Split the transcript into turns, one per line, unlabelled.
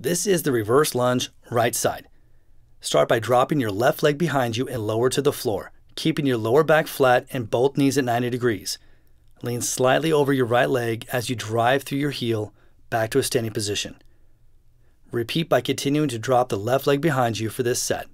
This is the reverse lunge right side. Start by dropping your left leg behind you and lower to the floor, keeping your lower back flat and both knees at 90 degrees. Lean slightly over your right leg as you drive through your heel back to a standing position. Repeat by continuing to drop the left leg behind you for this set.